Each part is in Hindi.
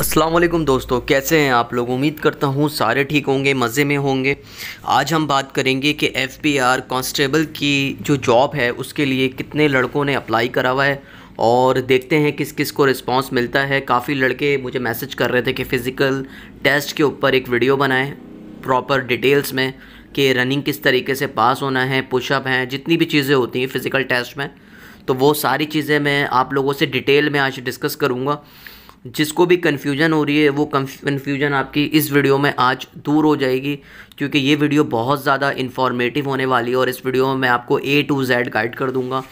असलकुम दोस्तों कैसे हैं आप लोग उम्मीद करता हूँ सारे ठीक होंगे मज़े में होंगे आज हम बात करेंगे कि एफ़ पी आर कॉन्स्टेबल की जो जॉब है उसके लिए कितने लड़कों ने अप्लाई करा हुआ है और देखते हैं किस किस को रिस्पांस मिलता है काफ़ी लड़के मुझे मैसेज कर रहे थे कि फ़िज़िकल टेस्ट के ऊपर एक वीडियो बनाएं प्रॉपर डिटेल्स में कि रनिंग किस तरीके से पास होना है पुशअप हैं जितनी भी चीज़ें होती हैं फ़िज़िकल टेस्ट में तो वो सारी चीज़ें मैं आप लोगों से डिटेल में आज डिस्कस करूँगा जिसको भी कन्फ्यूजन हो रही है वो कन्फ्यूजन आपकी इस वीडियो में आज दूर हो जाएगी क्योंकि ये वीडियो बहुत ज़्यादा इन्फॉर्मेटिव होने वाली है और इस वीडियो में मैं आपको ए टू जेड गाइड कर दूंगा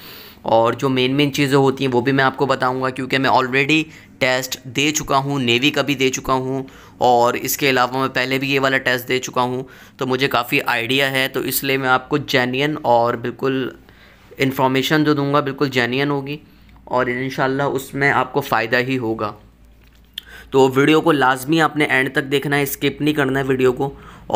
और जो मेन मेन चीज़ें होती हैं वो भी मैं आपको बताऊंगा क्योंकि मैं ऑलरेडी टेस्ट दे चुका हूँ नेवी का भी दे चुका हूँ और इसके अलावा मैं पहले भी ये वाला टेस्ट दे चुका हूँ तो मुझे काफ़ी आइडिया है तो इसलिए मैं आपको जेन्यन और बिल्कुल इन्फॉर्मेशन जो दूंगा बिल्कुल जेन्यन होगी और इन उसमें आपको फ़ायदा ही होगा तो वीडियो को लाजमी आपने एंड तक देखना है स्किप नहीं करना है वीडियो को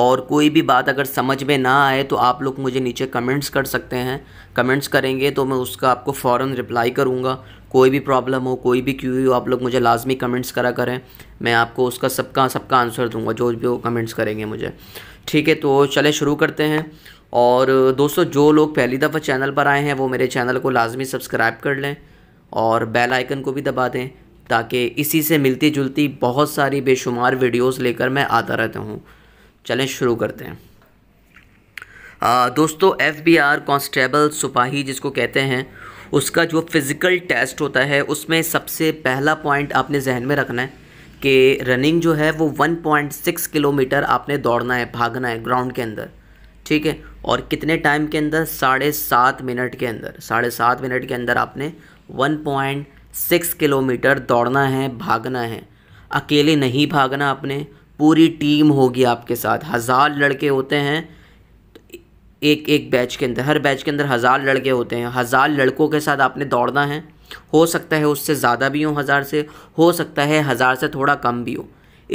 और कोई भी बात अगर समझ में ना आए तो आप लोग मुझे नीचे कमेंट्स कर सकते हैं कमेंट्स करेंगे तो मैं उसका आपको फ़ौर रिप्लाई करूँगा कोई भी प्रॉब्लम हो कोई भी क्यू हो आप लोग मुझे लाजमी कमेंट्स करा करें मैं आपको उसका सबका सबका आंसर दूंगा जो भी वो कमेंट्स करेंगे मुझे ठीक है तो चले शुरू करते हैं और दोस्तों जो लोग पहली दफ़ा चैनल पर आए हैं वो मेरे चैनल को लाजमी सब्सक्राइब कर लें और बेल आइकन को भी दबा दें ताकि इसी से मिलती जुलती बहुत सारी बेशुमार वीडियोस लेकर मैं आता रहता हूँ चलें शुरू करते हैं आ, दोस्तों एफ बी आर कॉन्स्टेबल सिपाही जिसको कहते हैं उसका जो फ़िज़िकल टेस्ट होता है उसमें सबसे पहला पॉइंट आपने जहन में रखना है कि रनिंग जो है वो 1.6 किलोमीटर आपने दौड़ना है भागना है ग्राउंड के अंदर ठीक है और कितने टाइम के अंदर साढ़े सात मिनट के अंदर साढ़े सात मिनट के अंदर आपने वन पॉइंट सिक्स किलोमीटर दौड़ना है भागना है अकेले नहीं भागना अपने पूरी टीम होगी आपके साथ हज़ार लड़के होते हैं एक एक बैच के अंदर हर बैच के अंदर हज़ार लड़के होते हैं हज़ार लड़कों के साथ आपने दौड़ना है हो सकता है उससे ज़्यादा भी हो हज़ार से हो सकता है हज़ार से थोड़ा कम भी हो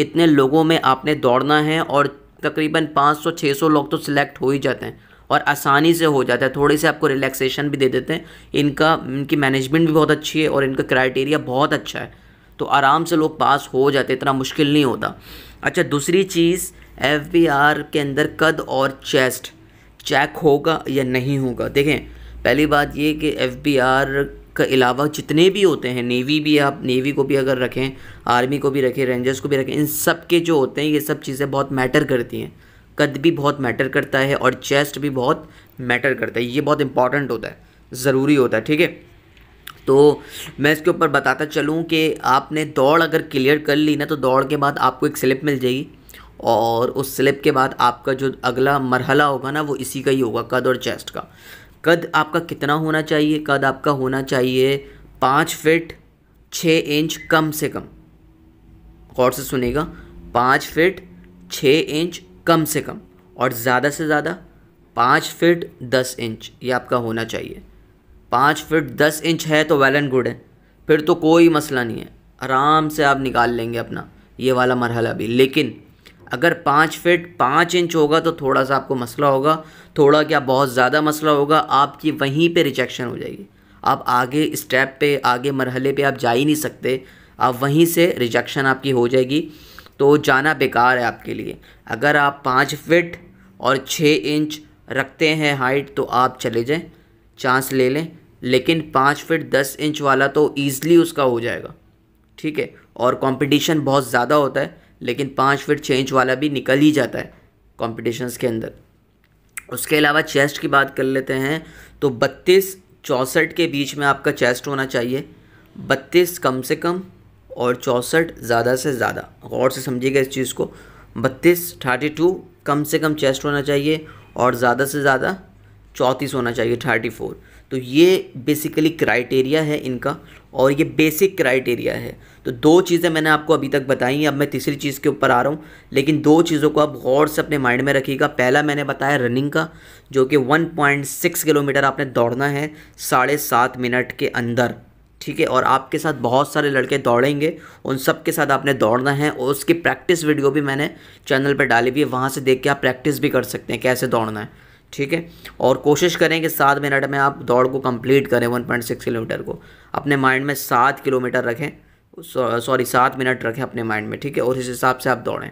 इतने लोगों में आपने दौड़ना है और तकरीबन 500-600 लोग तो सिलेक्ट हो ही जाते हैं और आसानी से हो जाता है थोड़ी से आपको रिलैक्सेशन भी दे देते हैं इनका इनकी मैनेजमेंट भी बहुत अच्छी है और इनका क्राइटेरिया बहुत अच्छा है तो आराम से लोग पास हो जाते इतना मुश्किल नहीं होता अच्छा दूसरी चीज़ एफ के अंदर कद और चेस्ट चेक होगा या नहीं होगा देखें पहली बात ये कि एफ के अलावा जितने भी होते हैं नेवी भी आप नेवी को भी अगर रखें आर्मी को भी रखें रेंजर्स को भी रखें इन सब के जो होते हैं ये सब चीज़ें बहुत मैटर करती हैं कद भी बहुत मैटर करता है और चेस्ट भी बहुत मैटर करता है ये बहुत इंपॉर्टेंट होता है ज़रूरी होता है ठीक है तो मैं इसके ऊपर बताता चलूँ कि आपने दौड़ अगर क्लियर कर ली ना तो दौड़ के बाद आपको एक स्लिप मिल जाएगी और उस स्लिप के बाद आपका जो अगला मरहला होगा ना वो इसी का ही होगा कद और चेस्ट का कद आपका कितना होना चाहिए कद आपका होना चाहिए पाँच फिट छः इंच कम से कम गौर से सुनेगा पाँच फिट छः इंच कम से कम और ज़्यादा से ज़्यादा पाँच फिट दस इंच ये आपका होना चाहिए पाँच फिट दस इंच है तो वेल एंड गुड है फिर तो कोई मसला नहीं है आराम से आप निकाल लेंगे अपना ये वाला मरहला भी लेकिन अगर पाँच फिट पाँच इंच होगा तो थोड़ा सा आपको मसला होगा थोड़ा क्या बहुत ज़्यादा मसला होगा आपकी वहीं पे रिजेक्शन हो जाएगी आप आगे स्टेप पे आगे मरहले पे आप जा ही नहीं सकते आप वहीं से रिजेक्शन आपकी हो जाएगी तो जाना बेकार है आपके लिए अगर आप पाँच फिट और छः इंच रखते हैं हाइट तो आप चले जाएं चांस ले लें लेकिन पाँच फिट दस इंच वाला तो ईज़िली उसका हो जाएगा ठीक है और कंपटीशन बहुत ज़्यादा होता है लेकिन पाँच फिट छः इंच वाला भी निकल ही जाता है कॉम्पिटिशन्स के अंदर उसके अलावा चेस्ट की बात कर लेते हैं तो बत्तीस चौंसठ के बीच में आपका चेस्ट होना चाहिए बत्तीस कम से कम और चौंसठ ज़्यादा से ज़्यादा गौर से समझिएगा इस चीज़ को बत्तीस थर्टी टू कम से कम चेस्ट होना चाहिए और ज़्यादा से ज़्यादा चौंतीस होना चाहिए थर्टी फोर तो ये बेसिकली क्राइटेरिया है इनका और ये बेसिक क्राइटेरिया है तो दो चीज़ें मैंने आपको अभी तक बताई हैं अब मैं तीसरी चीज़ के ऊपर आ रहा हूँ लेकिन दो चीज़ों को आप गौर से अपने माइंड में रखिएगा पहला मैंने बताया रनिंग का जो कि 1.6 किलोमीटर आपने दौड़ना है साढ़े सात मिनट के अंदर ठीक है और आपके साथ बहुत सारे लड़के दौड़ेंगे उन सब के साथ आपने दौड़ना है और उसकी प्रैक्टिस वीडियो भी मैंने चैनल पर डाली हुई है वहाँ से देख के आप प्रैक्टिस भी कर सकते हैं कैसे दौड़ना है ठीक है और कोशिश करें कि सात मिनट में आप दौड़ को कंप्लीट करें वन पॉइंट सिक्स किलोमीटर को अपने माइंड में सात किलोमीटर रखें सॉरी सात मिनट रखें अपने माइंड में ठीक है और इस हिसाब से आप दौड़ें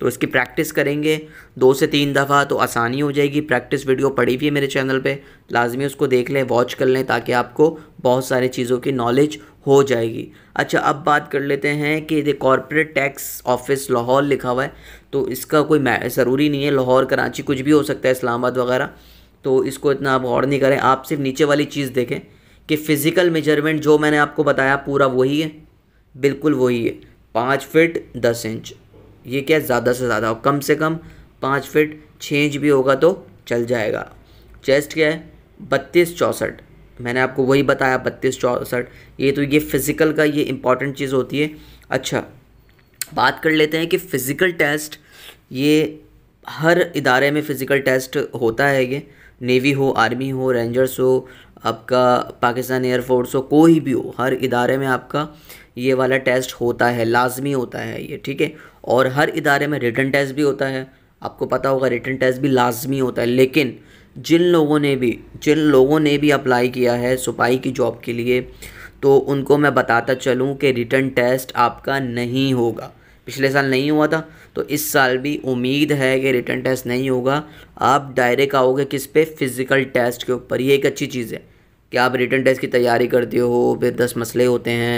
तो इसकी प्रैक्टिस करेंगे दो से तीन दफ़ा तो आसानी हो जाएगी प्रैक्टिस वीडियो पड़ी हुई है मेरे चैनल पे लाजमी उसको देख लें वॉच कर लें ताकि आपको बहुत सारे चीज़ों की नॉलेज हो जाएगी अच्छा अब बात कर लेते हैं कि ये कॉरपोरेट टैक्स ऑफिस लाहौर लिखा हुआ है तो इसका कोई ज़रूरी नहीं है लाहौर कराची कुछ भी हो सकता है इस्लामाबाद वगैरह तो इसको इतना आप गौर नहीं करें आप सिर्फ नीचे वाली चीज़ देखें कि फ़िज़िकल मेजरमेंट जो मैंने आपको बताया पूरा वही है बिल्कुल वही है पाँच फिट दस इंच ये क्या ज़्यादा से ज़्यादा और कम से कम पाँच फिट छः इंच भी होगा तो चल जाएगा चेस्ट क्या है बत्तीस चौंसठ मैंने आपको वही बताया बत्तीस चौंसठ ये तो ये फिज़िकल का ये इंपॉर्टेंट चीज़ होती है अच्छा बात कर लेते हैं कि फ़िज़िकल टेस्ट ये हर इदारे में फ़िज़िकल टेस्ट होता है ये नेवी हो आर्मी हो रेंजर्स हो आपका पाकिस्तान एयरफोर्स हो कोई भी हो हर इदारे में आपका ये वाला टेस्ट होता है लाजमी होता है ये ठीक है और हर इदारे में रिटर्न टेस्ट भी होता है आपको पता होगा रिटर्न टेस्ट भी लाजमी होता है लेकिन जिन लोगों ने भी जिन लोगों ने भी अप्लाई किया है सुपाई की जॉब के लिए तो उनको मैं बताता चलूँ कि रिटर्न टेस्ट आपका नहीं होगा पिछले साल नहीं हुआ था तो इस साल भी उम्मीद है कि रिटर्न टेस्ट नहीं होगा आप डायरेक्ट आओगे किस पे फिज़िकल टेस्ट के ऊपर ये एक अच्छी चीज़ है कि आप रिटर्न टेस्ट की तैयारी करते हो फिर दस मसले होते हैं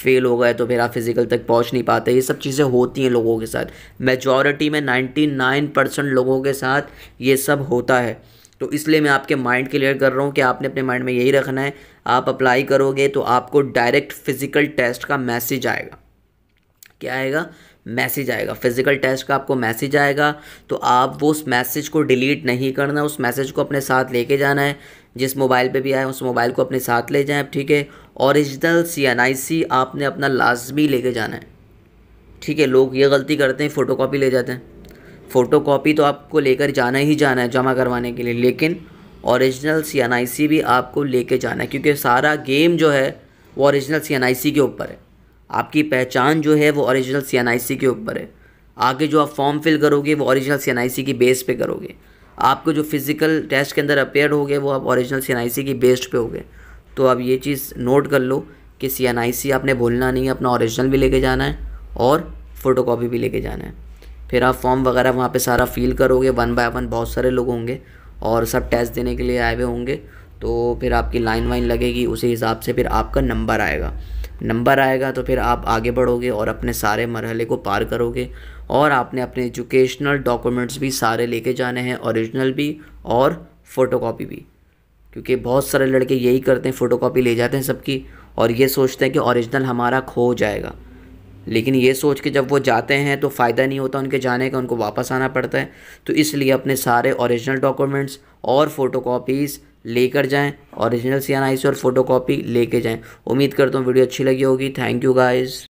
फेल हो गए तो फिर आप फिज़िकल तक पहुंच नहीं पाते ये सब चीज़ें होती हैं लोगों के साथ मेजॉरिटी में नाइन्टी नाइन परसेंट लोगों के साथ ये सब होता है तो इसलिए मैं आपके माइंड क्लियर कर रहा हूँ कि आपने अपने माइंड में यही रखना है आप अप्लाई करोगे तो आपको डायरेक्ट फिज़िकल टेस्ट का मैसेज आएगा क्या आएगा मैसेज आएगा फिज़िकल टेस्ट का आपको मैसेज आएगा तो आप वो उस मैसेज को डिलीट नहीं करना उस मैसेज को अपने साथ लेके जाना है जिस मोबाइल पे भी आए उस मोबाइल को अपने साथ ले जाएं ठीक है ओरिजिनल सी एन आई सी आपने अपना लाजमी लेके जाना है ठीक है लोग ये गलती करते हैं फ़ोटोकॉपी ले जाते हैं फ़ोटोकॉपी तो आपको लेकर जाना ही जाना है जमा करवाने के लिए लेकिन औरिजिनल सी एन आई सी भी आपको लेके जाना है क्योंकि सारा गेम जो है वो औरिजिनल सी एन आई सी के ऊपर है आपकी पहचान जो है वो औरिजिनल सी एन आई सी के ऊपर है आगे जो आप फॉर्म फिल करोगे वो औरिजिनल सी एन आई सी की बेस पे करोगे आपको जो फिज़िकल टेस्ट के अंदर अपेयर हो गए वो आप ओरिजिनल सी की बेस्ड पे हो गए तो आप ये चीज़ नोट कर लो कि सी आपने भूलना नहीं है अपना ओरिजिनल भी लेके जाना है और फ़ोटोकॉपी भी लेके जाना है फिर आप फॉर्म वगैरह वहाँ पे सारा फिल करोगे वन बाय वन बहुत सारे लोग होंगे और सब टेस्ट देने के लिए आए हुए होंगे तो फिर आपकी लाइन वाइन लगेगी उसी हिसाब से फिर आपका नंबर आएगा नंबर आएगा तो फिर आप आगे बढ़ोगे और अपने सारे मरहले को पार करोगे और आपने अपने एजुकेशनल डॉक्यूमेंट्स भी सारे लेके जाने हैं ओरिजिनल भी और फ़ोटोकॉपी भी क्योंकि बहुत सारे लड़के यही करते हैं फ़ोटोकॉपी ले जाते हैं सबकी और ये सोचते हैं कि ओरिजिनल हमारा खो जाएगा लेकिन ये सोच के जब वो जाते हैं तो फ़ायदा नहीं होता उनके जाने का उनको वापस आना पड़ता है तो इसलिए अपने सारे ओरिजिनल डॉक्यूमेंट्स और फोटो लेकर जाएं ओरिजिनल सी एन आई सी और फ़ोटो कॉपी लेके जाएं उम्मीद करता हूँ वीडियो अच्छी लगी होगी थैंक यू गाइज़